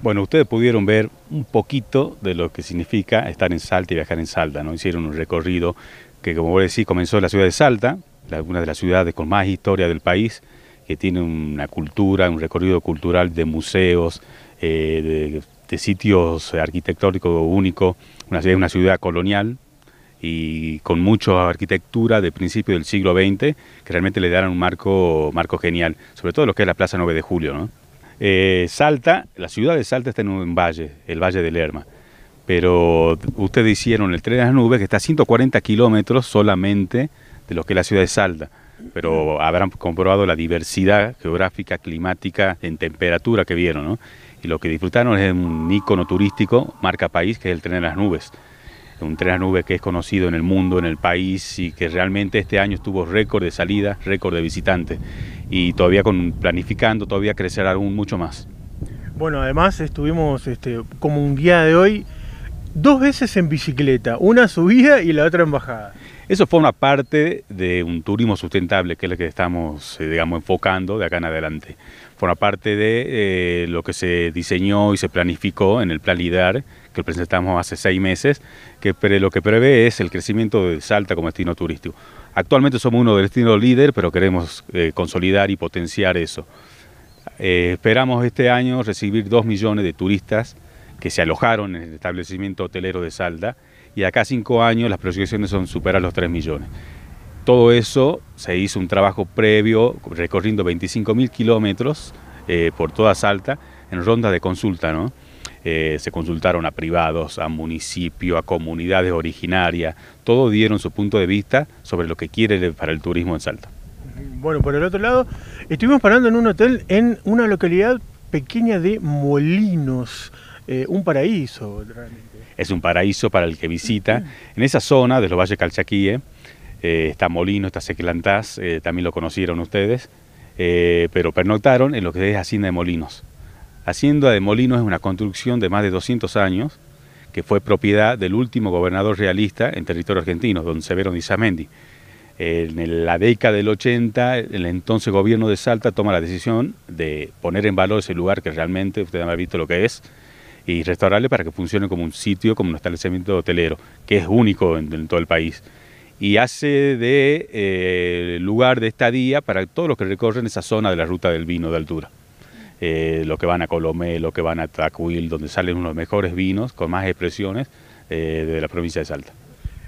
Bueno, ustedes pudieron ver un poquito de lo que significa estar en Salta y viajar en Salta, ¿no? Hicieron un recorrido que, como a decir, comenzó en la ciudad de Salta, una de las ciudades con más historia del país, que tiene una cultura, un recorrido cultural de museos, eh, de, sitios arquitectónicos únicos, una ciudad, una ciudad colonial y con mucha arquitectura de principio del siglo XX, que realmente le darán un marco, marco genial, sobre todo lo que es la Plaza 9 de Julio, ¿no? Eh, Salta, la ciudad de Salta está en un valle, el Valle de Lerma. Pero ustedes hicieron el tren de las nubes que está a 140 kilómetros solamente de lo que es la ciudad de Salta. Pero habrán comprobado la diversidad geográfica, climática, en temperatura que vieron, ¿no? Y lo que disfrutaron es un icono turístico, marca país, que es el tren de las nubes. Un tren de las nubes que es conocido en el mundo, en el país, y que realmente este año tuvo récord de salida, récord de visitantes y todavía con, planificando todavía crecer aún mucho más. Bueno, además estuvimos este, como un día de hoy dos veces en bicicleta, una subida y la otra en bajada. Eso una parte de un turismo sustentable, que es lo que estamos, eh, digamos, enfocando de acá en adelante. Forma parte de eh, lo que se diseñó y se planificó en el Plan LIDAR, que presentamos hace seis meses, que lo que prevé es el crecimiento de Salta como destino turístico. Actualmente somos uno del estilo líder, pero queremos eh, consolidar y potenciar eso. Eh, esperamos este año recibir 2 millones de turistas que se alojaron en el establecimiento hotelero de Salda y acá cinco años las proyecciones son superar los 3 millones. Todo eso se hizo un trabajo previo recorriendo 25.000 kilómetros eh, por toda Salta en ronda de consulta, ¿no? Eh, se consultaron a privados, a municipio, a comunidades originarias, todos dieron su punto de vista sobre lo que quiere para el turismo en Salta. Bueno, por el otro lado, estuvimos parando en un hotel en una localidad pequeña de Molinos, eh, un paraíso realmente. Es un paraíso para el que visita. En esa zona de los valles Calchaquíes eh, está Molino, está Sequilantás, también lo conocieron ustedes, pero pernoctaron en lo que es Hacienda de Molinos. Hacienda de Molinos es una construcción de más de 200 años que fue propiedad del último gobernador realista en territorio argentino, don Severo Nizamendi. En la década del 80, el entonces gobierno de Salta toma la decisión de poner en valor ese lugar que realmente ustedes han visto lo que es y restaurarle para que funcione como un sitio, como un establecimiento hotelero, que es único en, todo el país. Y hace de eh, lugar de estadía para todos los que recorren esa zona de la ruta del vino de altura. Eh, lo que van a Colomé, lo que van a Tacuil, donde salen unos mejores vinos con más expresiones eh, de la provincia de Salta.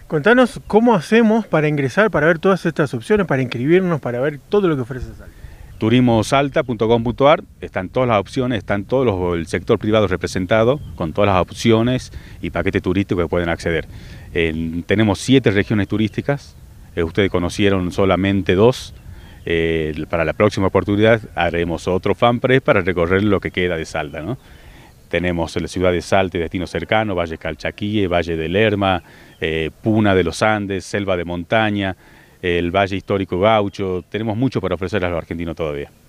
Contanos cómo hacemos para ingresar, para ver todas estas opciones, para inscribirnos, para ver todo lo que ofrece Salta. Turismosalta.com.ar, están todas las opciones, están todo el sector privado representado con todas las opciones y paquetes turísticos que pueden acceder. tenemos siete regiones turísticas, eh, ustedes conocieron solamente dos, eh, para la próxima oportunidad haremos otro fanpress para recorrer lo que queda de Salta. Tenemos la ciudad de Salta y destinos cercanos, Valle Calchaquí, Valle de Lerma, eh, Puna de los Andes, Selva de Montaña, el Valle Histórico Gaucho. Tenemos mucho para ofrecer a los argentinos todavía.